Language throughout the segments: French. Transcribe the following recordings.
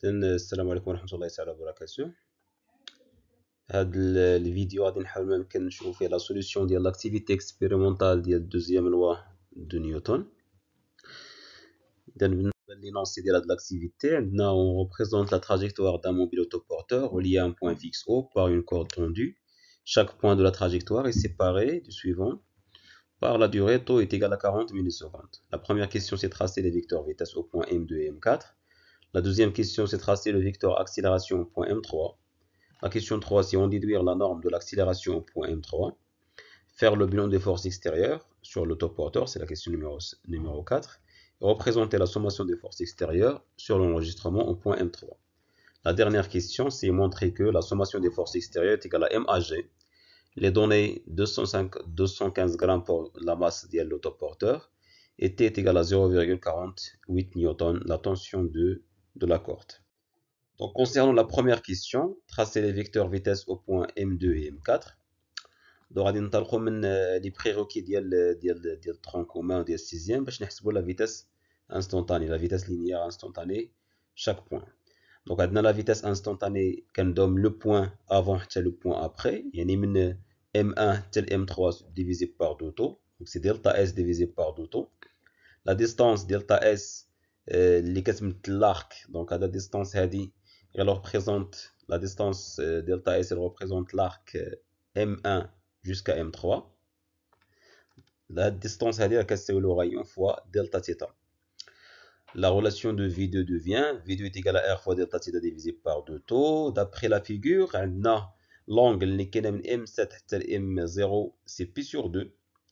Salam alaikum wa rahmatullahi wa Dans cette vidéo, nous allons faire la solution de l'activité expérimentale de la deuxième loi de Newton. Nous l'énoncé de l'activité. On représente la trajectoire d'un mobile autoporteur relié à un point fixe O par une corde tendue. Chaque point de la trajectoire est séparé du suivant par la durée t est égale à 40 minutes La première question c'est tracer les vecteurs vitesse au point M2 et M4. La deuxième question, c'est tracer le vecteur accélération au point M3. La question 3, c'est en déduire la norme de l'accélération au point M3. Faire le bilan des forces extérieures sur l'autoporteur, c'est la question numéro, numéro 4. représenter la sommation des forces extérieures sur l'enregistrement au point M3. La dernière question, c'est montrer que la sommation des forces extérieures est égale à MAG. Les données 205, 215 grammes pour la masse de l'autoporteur était égale à 0,48 N. La tension de de la corde Donc, concernant la première question, tracer les vecteurs vitesse au point M2 et M4. Donc, on va les prérequis de tronc commun au 6e, pour calculer la vitesse instantanée, la vitesse linéaire instantanée, chaque point. Donc, on a la vitesse instantanée qu'on donne le point avant tel le point après. Il y a M1 tel M3 divisé par d'auto. Donc, c'est delta S divisé par d'auto. La distance delta S euh, l'arc donc à la distance هادي distance elle représente la distance euh, delta s elle représente l'arc euh, m 1 jusqu'à m 3 la distance est à le rayon fois delta theta. La relation de V2 devient V2 est égal à R fois delta theta divisé par deux taux. D'après la figure, l'angle qui est M7 M0, c'est pi sur 2.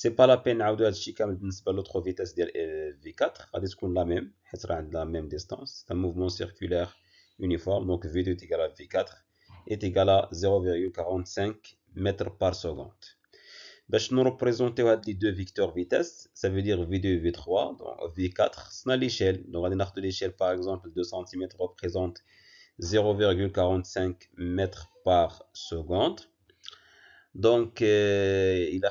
c'est pas la peine de faire l'autre vitesse de V4, c'est la même, la même distance, c'est un mouvement circulaire uniforme, donc V2 est égal à V4, est égal à 0,45 mètres par seconde. Bah, je nous représenter les deux vecteurs vitesse, ça veut dire V2 et V3, donc V4, c'est l'échelle. Donc, on de l'échelle, par exemple, 2 cm représente 0,45 mètre par seconde. Donc, euh, il a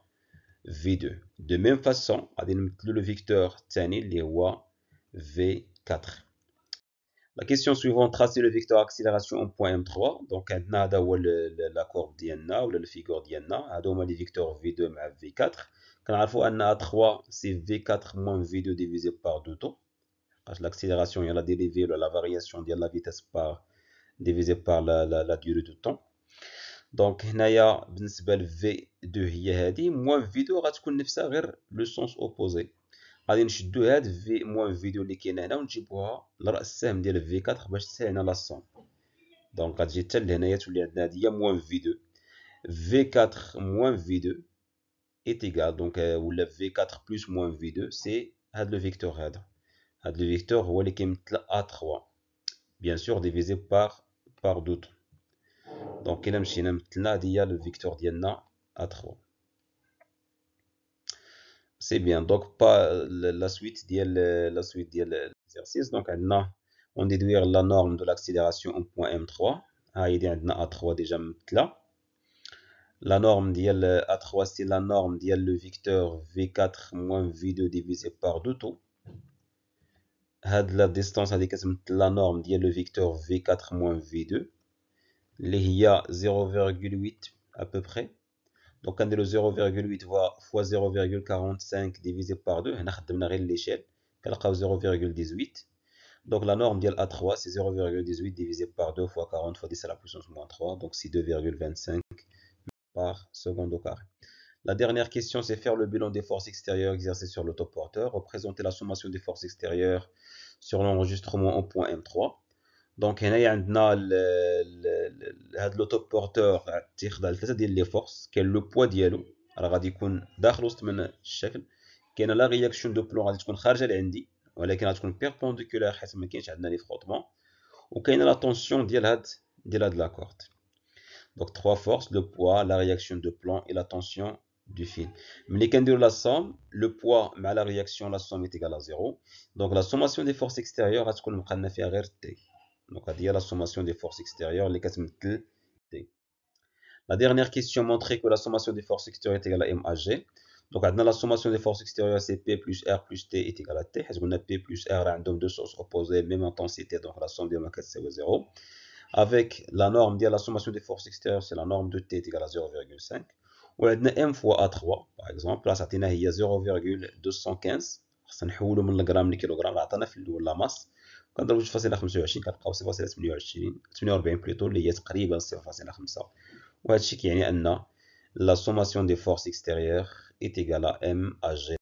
V2. De même façon, le vecteur tani, les V4. La question suivante, tracer le vecteur accélération en point M3. Donc, on a la courbe d'Yanna ou la figure d'Yanna. On a le vecteur V2 et V4. Quand on a 3, c'est V4 moins V2 divisé par 2 temps L'accélération, il y a la dérivée, la variation de la vitesse par, divisée par la durée de temps. Donc, l'énaya principal v2 est dit moins v2 aura toujours une direction le sens opposé. Alors, nous devons v moins v2, ce qui est négatif, nous resterons dans v4, qui est certainement la somme. Donc, j'écris l'énaya tout de suite, moins v2. V4 moins v2 est égal, donc v4 plus moins v2, c'est le vecteur le vecteur ou avec un a3, bien sûr divisé par par donc الى مشينا مثلنا هادي هي الفيكتور ديالنا ا 3 c'est bien donc با la suite ديال لا سويت ديال déduire دونك عندنا اون ديدوير لا نورم دو لاكسيليراسيون اون ام 3 ها هي دي عندنا 3 ديجا la norme ديال A3 c'est la norme ديال le vecteur V4 moins V2 divisé par 2 taux de la distance la norme ديال le vecteur V4 moins V2 a 0,8 à peu près. Donc quand le 0,8 fois 0,45 divisé par 2, on a l'échelle, 0,18. Donc la norme de A3, c'est 0,18 divisé par 2 fois 40 fois 10 à la puissance moins 3, donc c'est 2,25 par seconde au carré. La dernière question, c'est faire le bilan des forces extérieures exercées sur l'autoporteur, représenter la sommation des forces extérieures sur l'enregistrement en point M3 donc هنايا عندنا هذا لو توب بورتور تيخضع لثلاثه ديال لي فورس كاين لو بوا ديالو راه غادي يكون داخل وسط من الشكل كاينه لا رياكسيون دو غادي تكون خارجه لعندي ولكن غتكون حيت ما كاينش عندنا لي فروتمون لا طونسيون ديال هاد ديال هاد دونك فورس لو بوا du fil. Mais la somme, le poids mais la réaction, la somme est égale à 0. Donc la sommation des forces extérieures, à ce donc, à dire la sommation des forces extérieures, les T. La dernière question montrait que la sommation des forces extérieures est égale à MAG. Donc, on la sommation des forces extérieures, c'est P plus R plus T est égal à T. Parce a P plus R, random deux sources opposées, même intensité, donc la somme de ma égale c'est 0. Avec la norme, la sommation des forces extérieures, c'est la norme de T est égale à 0,5. Ou on a M fois A3, par exemple. Là, ça a 0,215. On de le gramme, le kilogramme, la masse. كنضرب جوج فاصله خمسة وعشرين كنلقاو صفر فاصله تمنية وعشرين تمنية وربعين بليطو لي هي تقريبا صفر فاصله خمسة وهادشي كيعني أن لا سوماسيون دي فورس إكستيريوغ إتيكالا إم أجي